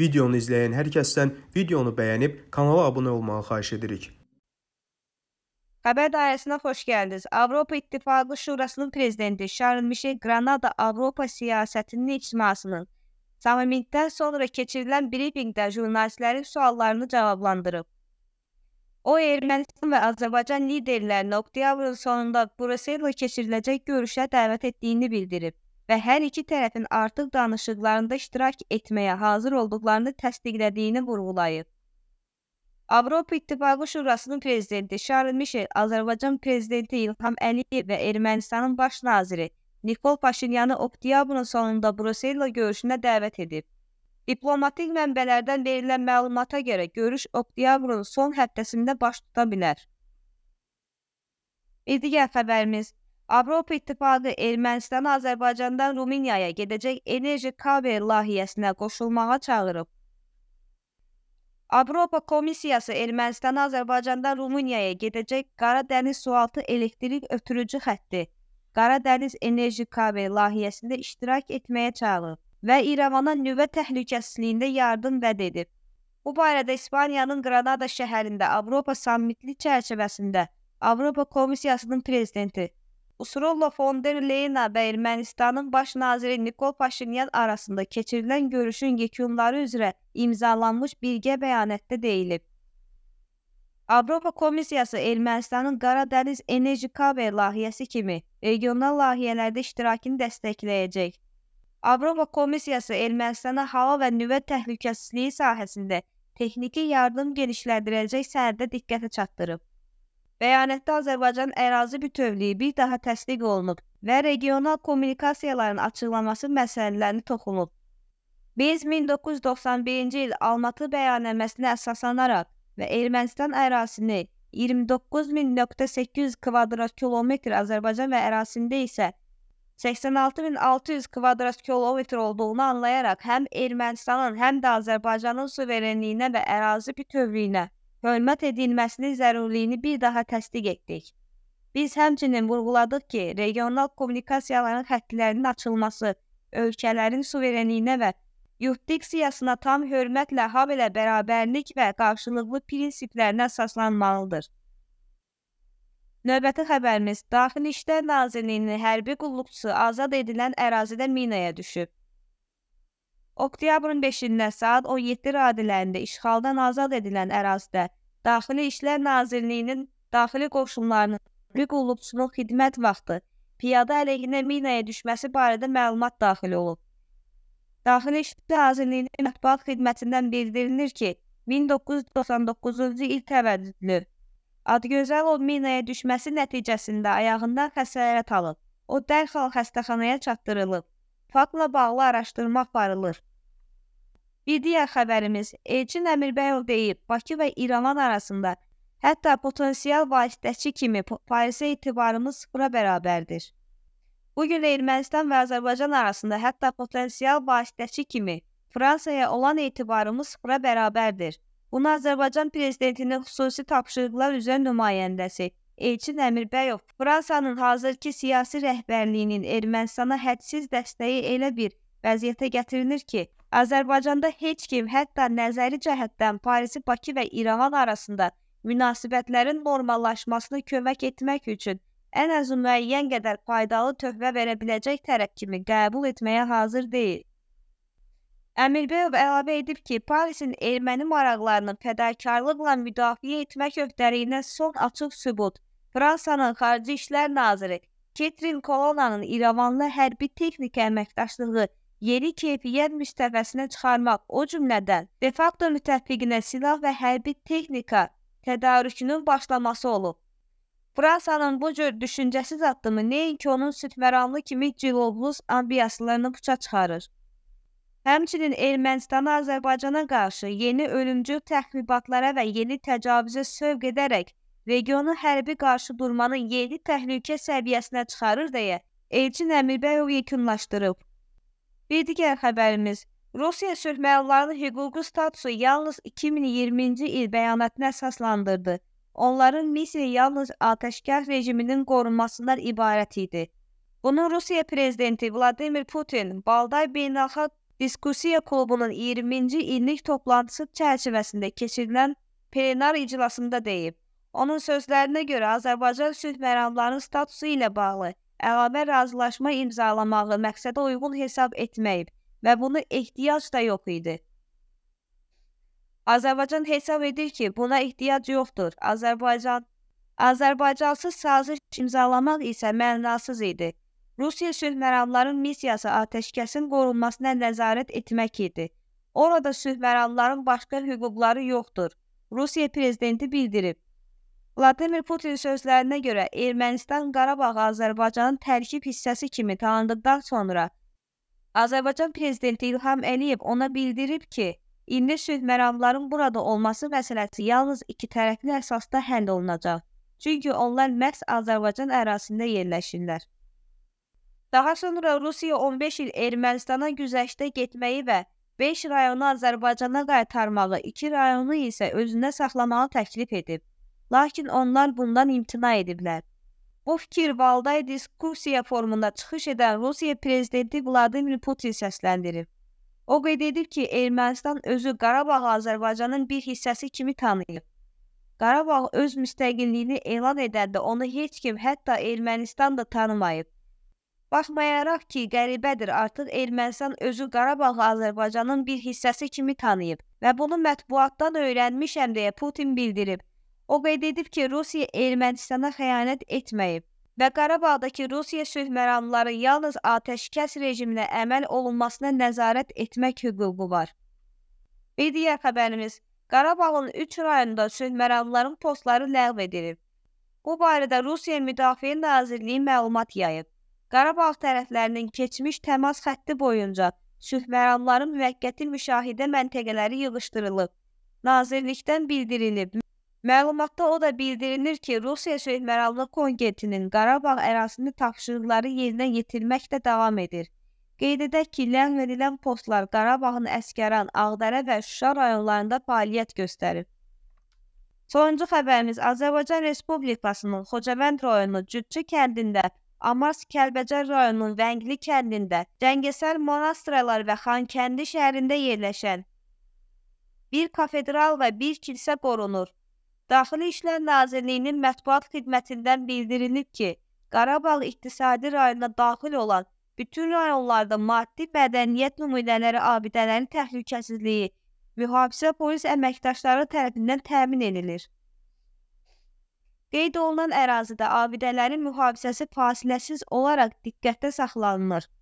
Videonu izləyən hər kəsdən videonu bəyənib kanala abunə olmağı xahiş edirik. Xəbər dairəsinə xoş gəldiniz. Avropa İttifaqı Şurasının prezidenti Charles Michel Granada Avropa siyasətinin icmasının samimiyyətdən sonra keçirilən brifinqdə jurnalistlərin suallarını cavablandırıb. O, Ermənistan və Azərbaycan liderlərini oktyabrın sonunda Brüsseldə keçiriləcək görüşə dəvət etdiyini bildirib və hər iki tərəfin artıq danışıqlarında iştirak etməyə hazır olduqlarını təsdiqlədiyini vurğulayıb. Avropa İttifaqı Şurasının prezidenti Charles Michel, Azərbaycan prezidenti İlham Əliyev və Ermənistanın baş naziri Nikol Paşinyanı oktyabrın sonunda Brusella görüşünə dəvət edib. Diplomatik mənbələrdən verilən məlumata görə görüş oktyabrın son həftəsində baş tuta bilər. İdigər xəbərimiz Avropa İttifaqı Ermənistanı Azərbaycandan Ruminiyaya gedəcək enerji kabel layihəsinə qoşulmağa çağırıb. Avropa Komissiyası Ermənistanı Azərbaycandan Ruminiyaya gedəcək Qara Dəniz sualtı elektrik ötürücü xətti Qara Dəniz enerji kabel layihəsində iştirak etməyə çağırıb və İrəvana nüvə təhlükəsizliyində yardım vəd edib. Bu barədə İspaniyanın Granada şəhərində Avropa sammitli çərçivəsində Avropa Komissiyasının prezidenti Usurullo von der Leyen'a və Ermənistanın baş naziri Nikol Paşinyan arasında keçirilən görüşün yekunları üzrə imzalanmış birgə bəyanətdə deyilib. Avropa Komissiyası Ermənistanın Qara Dəniz Enerji Kabel layihəsi kimi regional layihələrdə iştirakını dəstəkləyəcək. Avropa Komissiyası Ermənistana hava və nüvə təhlükəsizliyi sahəsində texniki yardım genişləndirəcək sənədə diqqətə çatdırıb. Bəyanətdə Azərbaycan ərazi bütövlüyü bir daha təsdiq olunub və regional kommunikasiyaların açıqlaması məsələlərini toxunub. Biz 1991-ci il Almatı bəyannaməsinə əsaslanaraq və Ermənistan ərazisini 29000.800 kvadrat kilometr Azərbaycan və ərazisində isə 86600 kvadrat kilometr olduğunu anlayaraq həm Ermənistanın, həm də Azərbaycanın suverenliyinə və ərazi bütövlüyünə hörmət edilməsinin zərurliyini bir daha təsdiq etdik. Biz həmçinin vurğuladıq ki, regional kommunikasiyaların xəttlərinin açılması ölkələrin suverenliyinə və yurisdiksiyasına tam hörmətlə habelə bərabərlik və qarşılıqlı prinsiplərinə əsaslanmalıdır. Növbəti xəbərimiz Daxili İşlər Nazirliyinin hərbi qulluqçusu azad edilən ərazidə minaya düşüb. Oktyabrın 5-də saat 17 radələrində işğaldan azad edilən ərazidə Daxili İşlər Nazirliyinin daxili qoşunlarının Rüq qulluqçunun xidmət vaxtı piyada əleyhinə minaya düşməsi barədə məlumat daxil olub. Daxili İşlər Nazirliyinin mətbuat xidmətindən bildirilir ki, 1999-cu il təvəllüdlü Adgözəlov minaya düşməsi nəticəsində ayağından xəsarət alıb. O dərhal xəstəxanaya çatdırılıb. Faktla bağlı araşdırma aparılır. Bir digər xəbərimiz Elçin Əmirbəyov deyib, Bakı və İrəvan arasında hətta potensial vasitəçi kimi Parisə etibarımız sıfıra bərabərdir. Bu gün Ermənistan və Azərbaycan arasında hətta potensial vasitəçi kimi Fransaya olan etibarımız sıfıra bərabərdir. Bunu Azərbaycan prezidentinin xüsusi tapşırıqlar üzrə nümayəndəsi Elçin Əmirbəyov Fransanın hazırki siyasi rəhbərliyinin Ermənistana hədsiz dəstəyi elə bir vəziyyətə gətirilir ki, Azərbaycanda heç kim, hətta nəzəri cəhətdən Parisi, Bakı və İrəvan arasında münasibətlərin normallaşmasına kömək etmək üçün ən az müəyyən qədər faydalı töhfə verə biləcək tərəf kimi qəbul etməyə hazır deyil. Əmirbəyov əlavə edib ki, Parisin erməni maraqlarını fədakarlıqla müdafiə etmək öhdəliyinə son açıq sübut Fransanın Xarici İşlər Naziri Ketrin Kolonanın İrəvanlı hərbi texnika əməkdaşlığı yeni keyfiyyət müstəvisinə çıxarmaq, o cümlədən de facto müttəfiqinə silah və hərbi texnika tədarükünün başlaması olub. Fransanın bu cür düşüncəsiz addımı nəinki onun sütməranlı kimi cilovlu ambiyaslarını puça çıxarır, Həmçinin Ermənistana Azərbaycana qarşı yeni ölümcül təxribatlara və yeni təcavüzə sövq edərək regionu hərbi qarşı durmanın yeni təhlükə səviyyəsinə çıxarır deyə Elçin Əmirbəyov yekunlaşdırıb. Bir digər xəbərimiz Rusiya sülh müəllimlərinin hüquqi statusu yalnız 2020-ci il bəyanatına əsaslandırdı. Onların missiyası yalnız atəşkəs rejiminin qorunmasından ibarət idi. Bunu Rusiya prezidenti Vladimir Putin Balday Beynəlxalq Diskusiya klubunun 20-ci illik toplantısı çərçivəsində keçirilən plenar iclasında deyib. Onun sözlərinə görə Azərbaycan sülh məramlarının statusu ilə bağlı əlavə razılaşma imzalamağı məqsədə uyğun hesab etməyib və bunu ehtiyac da yox idi. Azərbaycan hesab edir ki, buna ehtiyac yoxdur. Azərbaycan Azərbaycansız saziş imzalamaq isə mənasız idi. Rusiya sülhməramların missiyası atəşkəsin qorunmasına nəzarət etmək idi. Orada sülhməramların başqa hüquqları yoxdur. Rusiya prezidenti bildirib. Vladimir Putin sözlərinə görə Ermənistan Qarabağı Azərbaycanın tərkib hissəsi kimi tanındıqdan sonra Azərbaycan prezidenti İlham Əliyev ona bildirib ki, indi sülh məramların burada olması məsələsi yalnız iki tərəfli əsasda həll olunacaq. Çünki onlar məhz Azərbaycan ərazisində yerləşirlər. Daha sonra Rusiya 15 il Ermənistana güzəştə getməyi və 5 rayonu Azərbaycana qaytarmağı, 2 rayonu isə özünə saxlamağı təklif edib. Lakin onlar bundan imtina ediblər. Bu fikir Valday diskussiya formunda çıxış edən Rusiya prezidenti Vladimir Putin səsləndirib. O qeyd edib ki, Ermənistan özü Qarabağı Azərbaycanın bir hissəsi kimi tanıyıb. Qarabağ öz müstəqilliyini elan edəndə onu heç kim, hətta Ermənistan da tanımayıb. Baxmayaraq ki, qəribədir, artıq Ermənistan özü Qarabağı Azərbaycanın bir hissəsi kimi tanıyıb və bunu mətbuatdan öyrənmişəm deyə Putin bildirib. O qeyd edib ki, Rusiya Ermənistana xəyanət etməyib və Qarabağdakı Rusiya sülhməramları yalnız atəşkəs rejiminə əməl olunmasına nəzarət etmək hüququ var. Bir digər xəbərimiz, Qarabağın 3 rayonunda sülhməramların postları ləğv edilib. Bu barədə Rusiya Müdafiə Nazirliyi məlumat yayıb. Qarabağ tərəflərinin keçmiş təmas xətti boyunca sülhməramların müvəqqəti müşahidə məntəqələri yığışdırılıb. Nazirlikdən bildirilib. Məlumatda o da bildirilir ki, Rusiya sülhməramlı kongetinin Qarabağ ərazisini tapşırıqları yerinə yetirməkdə davam edir. Qeyd edək ki, ləğv edilən postlar Qarabağın Əskəran, Ağdərə və Şuşa rayonlarında fəaliyyət göstərir. Sonuncu xəbərimiz Azərbaycan Respublikasının Xocavənd rayonu Cütçü kəndində Amars Kəlbəcər rayonunun Vəngli kəndində Cəngəsər monastırlar və Xankəndi şəhərində yerləşən bir kafedral və bir kilsə qorunur. Daxili İşlər Nazirliyinin mətbuat xidmətindən bildirilib ki, Qarabağ iqtisadi rayonuna daxil olan bütün rayonlarda maddi mədəniyyət nümunələri abidələrin təhlükəsizliyi mühafizə polis əməkdaşları tərəfindən təmin edilir. Qeyd olunan ərazidə abidələrin mühafizəsi fasiləsiz olaraq diqqətdə saxlanılır.